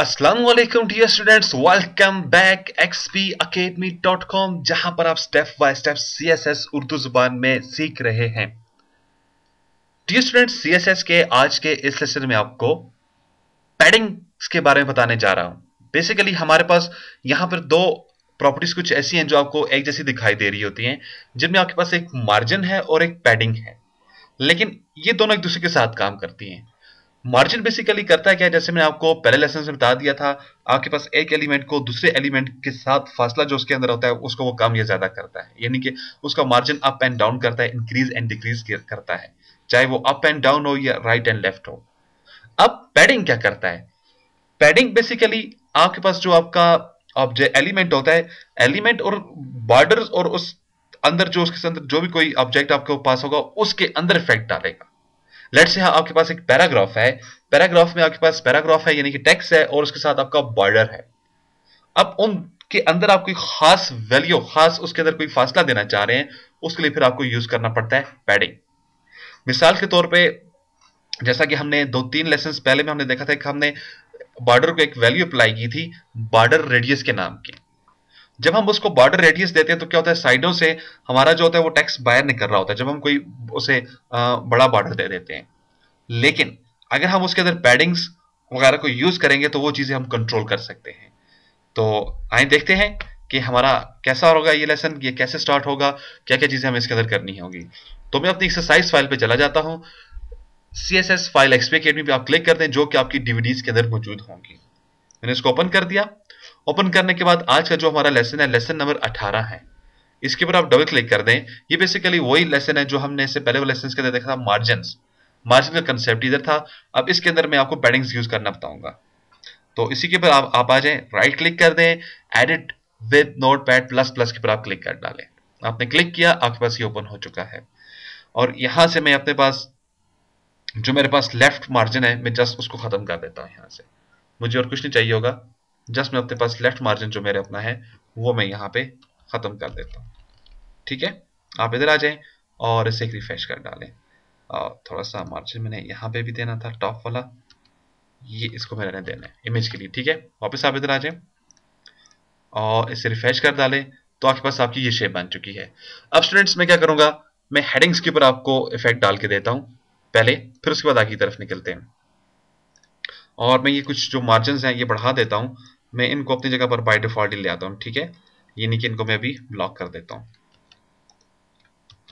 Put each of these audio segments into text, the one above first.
Aslam dear students welcome back academy dot com जहां पर आप step by step C S S Urdu जुबान में सीख रहे हैं डियर स्टूडेंट्स एस के आज के इस लेसन में आपको पैडिंग्स के बारे में बताने जा रहा हूं बेसिकली हमारे पास यहां पर दो प्रॉपर्टीज कुछ ऐसी हैं जो आपको एक जैसी दिखाई दे रही होती हैं जिनमें आपके पास एक मार्जिन है और एक पैडिंग है लेकिन ये दोनों एक दूसरे के साथ काम करती हैं मार्जिन बेसिकली करता है क्या जैसे मैंने आपको पहले लेसन में बता दिया था आपके पास एक एलिमेंट को दूसरे एलिमेंट के साथ फासला जो उसके अंदर होता है उसको वो कम या ज्यादा करता है यानी कि उसका मार्जिन अप एंड डाउन करता है इंक्रीज एंड डिक्रीज करता है चाहे वो अप एंड डाउन हो या राइट एंड लेफ्ट हो अब पैडिंग क्या करता है पैडिंग बेसिकली आपके पास जो आपका ऑब्जेक्ट एलिमेंट होता है एलिमेंट और बॉर्डर और उस अंदर जो उसके अंदर जो भी कोई ऑब्जेक्ट आपके पास होगा उसके अंदर इफेक्ट डालेगा लेट्स से आपके पास एक पैराग्राफ है पैराग्राफ में आपके पास पैराग्राफ है यानी कि टेक्स्ट है और उसके साथ आपका बॉर्डर है अब उन के अंदर आप कोई खास वैल्यू खास उसके अंदर कोई फासला देना चाह रहे हैं उसके लिए फिर आपको यूज करना पड़ता है पैडिंग मिसाल के तौर पे जैसा कि हमने दो तीन लेसन पहले में हमने देखा था कि हमने बॉर्डर को एक वैल्यू अप्लाई की थी बॉर्डर रेडियस के नाम की जब हम उसको बॉर्डर रेडियस देते हैं तो क्या होता है साइडों से हमारा जो होता है वो टैक्स बाहर निकल रहा होता है जब हम कोई उसे बड़ा बॉर्डर दे देते हैं लेकिन अगर हम उसके अंदर पैडिंग्स वगैरह को यूज करेंगे तो वो चीजें हम कंट्रोल कर सकते हैं तो आए देखते हैं कि हमारा कैसा होगा ये लेसन ये कैसे स्टार्ट होगा क्या क्या चीजें हमें इसके अंदर करनी होगी तो मैं अपनी एक्सरसाइज फाइल पे चला जाता हूँ C S S file XP academy पर आप क्लिक कर दें जो कि आपकी डीवीडीज के अंदर मौजूद होंगी मैंने इसको ओपन कर दिया ओपन करने के बाद आज का जो हमारा लेसन है लेसन नंबर 18 है इसके ऊपर आप डबल क्लिक कर दें ये बेसिकली वही लेसन है जो हमने इससे पहले वाले लेसन के अंदर देखा था मार्जिन मार्जिन का कंसेप्ट इधर था अब इसके अंदर मैं आपको पैडिंग्स यूज करना बताऊंगा तो इसी के ऊपर आप, आप आ जाए राइट क्लिक कर दें edit with notepad plus plus के ऊपर आप क्लिक कर डालें आपने क्लिक किया आपके पास ये ओपन हो चुका है और यहां से मैं अपने पास जो मेरे पास लेफ्ट मार्जिन है मैं जस्ट उसको खत्म कर देता हूं यहां से मुझे और कुछ नहीं चाहिए होगा जस्ट मैं अपने पास लेफ्ट मार्जिन जो मेरे अपना है वो मैं यहाँ पे ख़त्म कर देता हूँ ठीक है आप इधर आ जाएं और इसे एक रिफ्रेश कर डालें और थोड़ा सा मार्जिन मैंने यहाँ पे भी देना था टॉप वाला ये इसको मैं रहने देना है इमेज के लिए ठीक है वापस आप इधर आ जाए और इसे रिफ्रेश कर डालें तो आपके पास आपकी ये शेप बन चुकी है अब स्टूडेंट्स मैं क्या करूँगा मैं हेडिंग्स के ऊपर आपको इफेक्ट डाल के देता हूँ पहले फिर उसके बाद आगे की तरफ निकलते हैं और मैं ये कुछ जो मार्जिन हैं ये बढ़ा देता हूँ मैं इनको अपनी जगह पर बाई डिफॉल्ट ही ले आता हूँ ठीक है यानी कि इनको मैं अभी ब्लॉक कर देता हूँ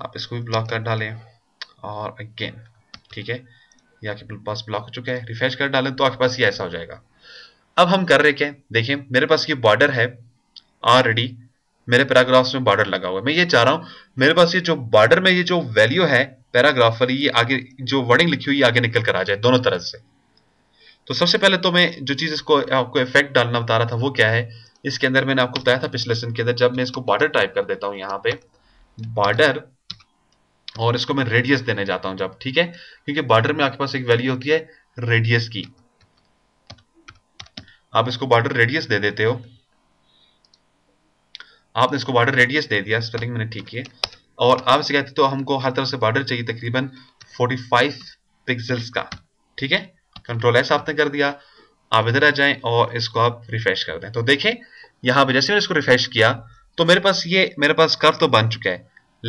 आप इसको भी ब्लॉक कर डालें और अगेन ठीक है ये आपके पास ब्लॉक हो चुका है रिफ्रेश कर डालें तो आपके पास ये ऐसा हो जाएगा अब हम कर रहे क्या देखिए मेरे पास ये बॉर्डर है ऑलरेडी मेरे पैराग्राफ्स में बॉर्डर लगा हुआ है मैं ये चाह रहा हूँ मेरे पास ये जो बॉर्डर में ये जो वैल्यू है पैराग्राफ वाली ये आगे जो वर्डिंग लिखी हुई आगे निकल कर आ जाए दोनों तरह से तो सबसे पहले तो मैं जो चीज़ इसको आपको इफेक्ट डालना बता रहा था वो क्या है इसके अंदर मैंने आपको बताया था पिछले लेसन के अंदर जब मैं इसको बॉर्डर टाइप कर देता हूं यहां पे बॉर्डर और इसको मैं रेडियस देने जाता हूं जब ठीक है क्योंकि बॉर्डर में आपके पास एक वैल्यू होती है रेडियस की आप इसको बॉर्डर रेडियस दे देते हो आपने इसको बॉर्डर रेडियस दे दिया स्पेलिंग मैंने ठीक है और आप इसे कहते तो हमको हर तरह से बॉर्डर चाहिए तकरीबन 45 पिक्सल्स का ठीक है कंट्रोल एस आपने कर दिया आप इधर आ जाएं और इसको आप रिफ्रेश कर दें तो देखें यहां पर जैसे मैंने इसको रिफ्रेश किया तो मेरे पास ये मेरे पास कर तो बन चुका है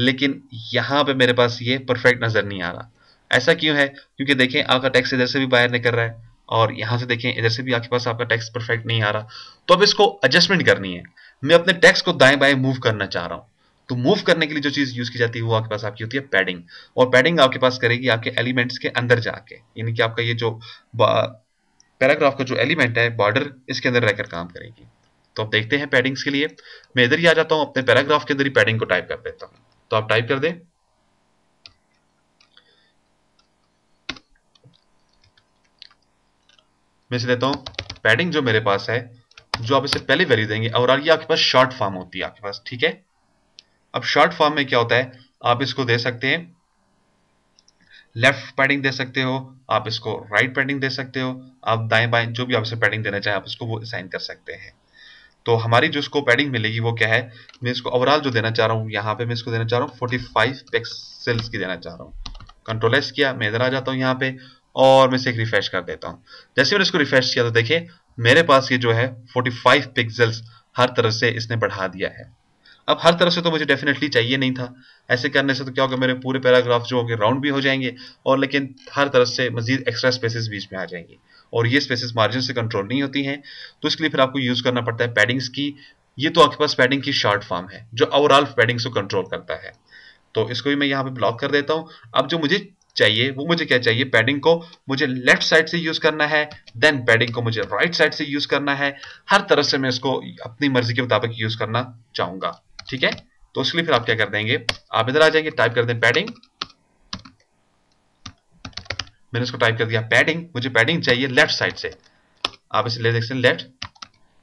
लेकिन यहां पे मेरे पास ये परफेक्ट नज़र नहीं आ रहा ऐसा क्यों है क्योंकि देखें आपका टैक्स इधर से भी बाहर निकल रहा है और यहां से देखें इधर से भी आपके पास आपका टैक्स परफेक्ट नहीं आ रहा तो अब इसको एडजस्टमेंट करनी है मैं अपने टैक्स को दाएं बाएं मूव करना चाह रहा हूं तो मूव करने के लिए जो चीज़ यूज़ की जाती है वो आपके पास आपकी होती है पैडिंग और पैडिंग आपके पास करेगी आपके एलिमेंट्स के अंदर जाके यानी कि आपका ये जो पैराग्राफ का जो एलिमेंट है बॉर्डर इसके अंदर रहकर काम करेगी तो आप देखते हैं पैडिंग्स के लिए मैं इधर ही आ जाता हूं अपने पैराग्राफ के अंदर ही पैडिंग को टाइप कर देता हूं तो आप टाइप कर दें मैं इसे देता हूं पैडिंग जो मेरे पास है जो आप इसे पहले वैल्यू देंगे और ये आपके पास शॉर्ट फॉर्म होती है आपके पास ठीक है अब शॉर्ट फॉर्म में क्या होता है आप इसको दे सकते हैं लेफ्ट पैडिंग दे सकते हो आप इसको राइट पैडिंग दे सकते हो आप दाएं बाएं जो भी आपसे पैडिंग देना चाहे आप इसको वो साइन कर सकते हैं तो हमारी जो इसको पैडिंग मिलेगी वो क्या है मैं इसको ओवरऑल जो देना चाह रहा हूँ यहाँ पे मैं इसको देना चाह रहा हूँ फाइव पिक्सल्स की देना चाह रहा हूँ कंट्रोल एस किया मैं इधर आ जाता हूँ यहाँ पे और मैं इसे रिफ्रेश कर देता हूँ जैसे मैंने इसको रिफ्रेश किया तो देखिये मेरे पास ये जो है फाइव पिक्सल्स हर तरह से इसने बढ़ा दिया है अब हर तरह से तो मुझे डेफिनेटली चाहिए नहीं था ऐसे करने से तो क्या होगा मेरे पूरे पैराग्राफ जो होंगे राउंड भी हो जाएंगे और लेकिन हर तरह से मजीद एक्स्ट्रा स्पेसेस बीच में आ जाएंगे और ये स्पेसेस मार्जिन से कंट्रोल नहीं होती हैं तो इसके लिए फिर आपको यूज़ करना पड़ता है पैडिंग्स की ये तो आपके पास पैडिंग की शॉर्ट फॉर्म है जो ओवरऑल पैडिंग्स को कंट्रोल करता है तो इसको भी मैं यहाँ पे ब्लॉक कर देता हूँ अब जो मुझे चाहिए वो मुझे क्या चाहिए पैडिंग को मुझे लेफ्ट साइड से यूज करना है देन पैडिंग को मुझे राइट साइड से यूज करना है हर तरह से मैं इसको अपनी मर्जी के मुताबिक यूज करना चाहूंगा ठीक है तो उसके लिए फिर आप क्या कर देंगे आप इधर आ जाएंगे टाइप कर दें पैडिंग मैंने उसको टाइप कर दिया पैडिंग मुझे पैडिंग चाहिए लेफ्ट साइड से आप इसे ले सकते हैं लेफ्ट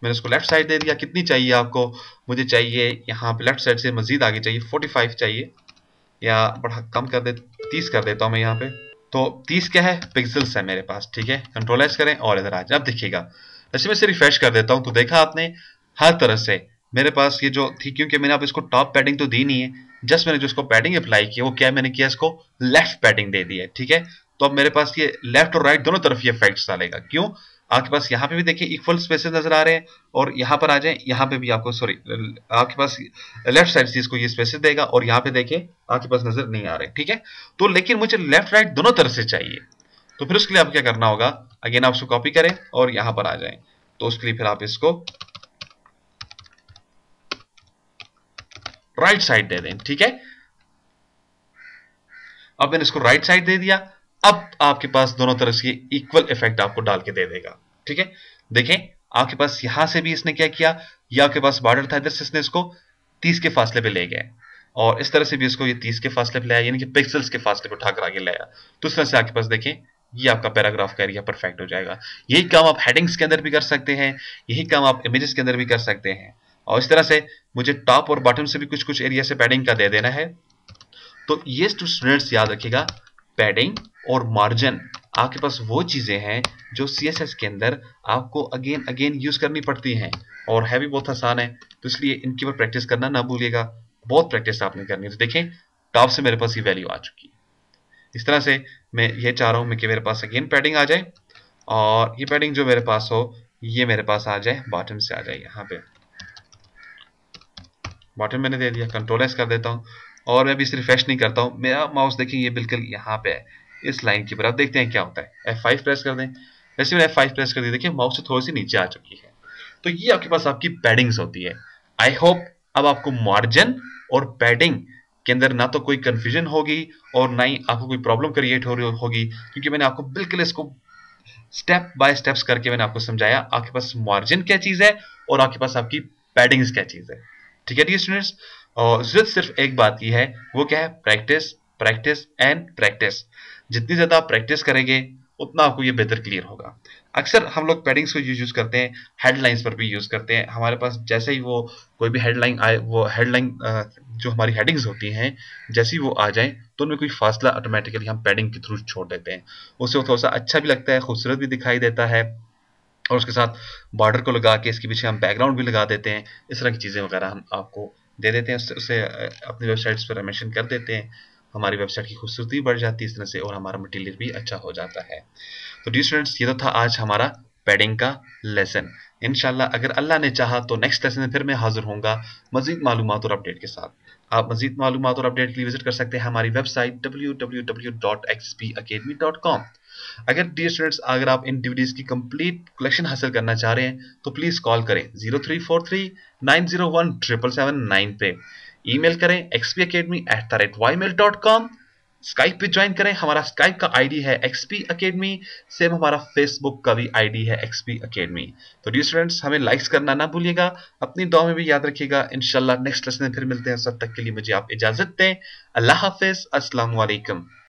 मैंने उसको लेफ्ट साइड दे दिया कितनी चाहिए आपको मुझे चाहिए यहाँ पे लेफ्ट साइड से मजीद आगे चाहिए 45 चाहिए या बड़ा कम कर दे 30 कर देता हूँ मैं यहाँ पे तो 30 क्या है पिक्सल्स है मेरे पास ठीक है कंट्रोलाइज करें और इधर आ जाए अब दिखेगा वैसे मैं इसे रिफ्रेश कर देता हूँ तो देखा आपने हर तरह से मेरे पास ये जो थी क्योंकि मैंने आप इसको टॉप पैडिंग तो दी नहीं है जस्ट मैंने जो इसको पैडिंग अप्लाई की वो क्या मैंने किया इसको लेफ्ट पैडिंग दे दी है ठीक है तो अब मेरे पास ये लेफ्ट और राइट दोनों तरफ ये फैक्ट डालेगा क्यों आपके पास यहाँ पे भी देखिए इक्वल स्पेसेस नजर आ रहे हैं और यहाँ पर आ जाए यहाँ पे भी आपको सॉरी आपके पास लेफ्ट साइड से इसको ये स्पेसेस देगा और यहाँ पे देखिए आपके पास नजर नहीं आ रहे ठीक है तो लेकिन मुझे लेफ्ट राइट दोनों तरफ से चाहिए तो फिर उसके लिए आप क्या करना होगा अगेन आप उसको कॉपी करें और यहाँ पर आ जाए तो उसके लिए फिर आप इसको राइट साइड दे दें ठीक है अब मैंने इसको राइट साइड दे दिया अब आपके पास दोनों तरफ से इक्वल इफेक्ट आपको डाल के दे देगा ठीक है देखें आपके पास यहां से भी इसने क्या किया या आपके पास बॉर्डर था इधर से इसने इसको तीस के फासले पे ले गए और इस तरह से भी इसको ये तीस के फासले पे लाया यानी कि पिक्सल्स के फासले पे उठाकर आगे लाया तो इस तरह से आपके पास देखें ये आपका पैराग्राफ का एरिया परफेक्ट हो जाएगा यही काम आप हेडिंग्स के अंदर भी कर सकते हैं यही काम आप इमेजेस के अंदर भी कर सकते हैं और इस तरह से मुझे टॉप और बॉटम से भी कुछ कुछ एरिया से पैडिंग का दे देना है तो ये स्टूडेंट्स याद रखिएगा पैडिंग और मार्जिन आपके पास वो चीज़ें हैं जो सी के अंदर आपको अगेन अगेन यूज़ करनी पड़ती हैं और है भी बहुत आसान है तो इसलिए इनके ऊपर प्रैक्टिस करना ना भूलिएगा बहुत प्रैक्टिस आपने करनी है तो देखें टॉप से मेरे पास ये वैल्यू आ चुकी है इस तरह से मैं ये चाह रहा हूँ कि मेरे पास अगेन पैडिंग आ जाए और ये पैडिंग जो मेरे पास हो ये मेरे पास आ जाए बॉटम से आ जाए यहाँ पे बटन मैंने दे दिया कंट्रोल एस कर देता हूँ और मैं भी इस रिफ्रेश नहीं करता हूँ मेरा माउस देखिए ये बिल्कुल यहाँ पे है इस लाइन के ऊपर आप देखते हैं क्या होता है एफ फाइव प्रेस कर दें वैसे मैंने एफ फाइव प्रेस कर दिया देखिए माउस से तो थोड़ी सी नीचे आ चुकी है तो ये आपके पास आपकी पैडिंग्स होती है आई होप अब आपको मार्जिन और पैडिंग के अंदर ना तो कोई कन्फ्यूजन होगी और ना ही आपको कोई प्रॉब्लम क्रिएट हो रही होगी क्योंकि मैंने आपको बिल्कुल इसको स्टेप बाय स्टेप्स करके मैंने आपको समझाया आपके पास मार्जिन क्या चीज़ है और आपके पास आपकी पैडिंग्स क्या चीज़ है ठीक है ठीक स्टूडेंट्स और जरूरत सिर्फ एक बात की है वो क्या है प्रैक्टिस प्रैक्टिस एंड प्रैक्टिस जितनी ज़्यादा आप प्रैक्टिस करेंगे उतना आपको ये बेहतर क्लियर होगा अक्सर हम लोग पैडिंग्स को यूज करते हैं हेडलाइंस पर भी यूज़ करते हैं हमारे पास जैसे ही वो कोई भी हेडलाइन आए वो हेडलाइन जो हमारी हेडिंग्स होती हैं जैसे ही वो आ जाए तो उनमें कोई फासला ऑटोमेटिकली हम पैडिंग के थ्रू छोड़ देते हैं उससे थोड़ा सा अच्छा भी लगता है खूबसूरत भी दिखाई देता है और उसके साथ बॉर्डर को लगा के इसके पीछे हम बैकग्राउंड भी लगा देते हैं इस तरह की चीज़ें वगैरह हम आपको दे देते हैं उसे अपनी वेबसाइट्स पर मैंशन कर देते हैं हमारी वेबसाइट की खूबसूरती बढ़ जाती है इस तरह से और हमारा मटीरियल भी अच्छा हो जाता है तो डी स्टूडेंट्स ये तो था आज हमारा पैडिंग का लेसन इन अगर अल्लाह ने चाहा तो नेक्स्ट लेसन में फिर मैं हाजिर होंगे मजीद मालूम और अपडेट के साथ आप मजीद मालूम और अपडेट के लिए विजिट कर सकते हैं हमारी website W W W dot X P academy dot com अगर डी स्टूडेंट्स अगर आप इन डिविडीज की कंप्लीट कलेक्शन हासिल करना चाह रहे हैं तो प्लीज़ कॉल करें zero three four three nine zero one triple seven nine पे ईमेल करें XP academy at the rate Y mail dot com Skype पे ज्वाइन करें हमारा स्काइप का आईडी है एक्सपी अकेडमी सेम हमारा फेसबुक का भी आईडी है एक्सपी अकेडमी तो डी स्टूडेंट्स हमें लाइक्स करना ना भूलिएगा अपनी दुआ में भी याद रखिएगा इनशाला नेक्स्ट लेसन में फिर मिलते हैं सब तक के लिए मुझे आप इजाजत दें अल्लाह हाफिज असलम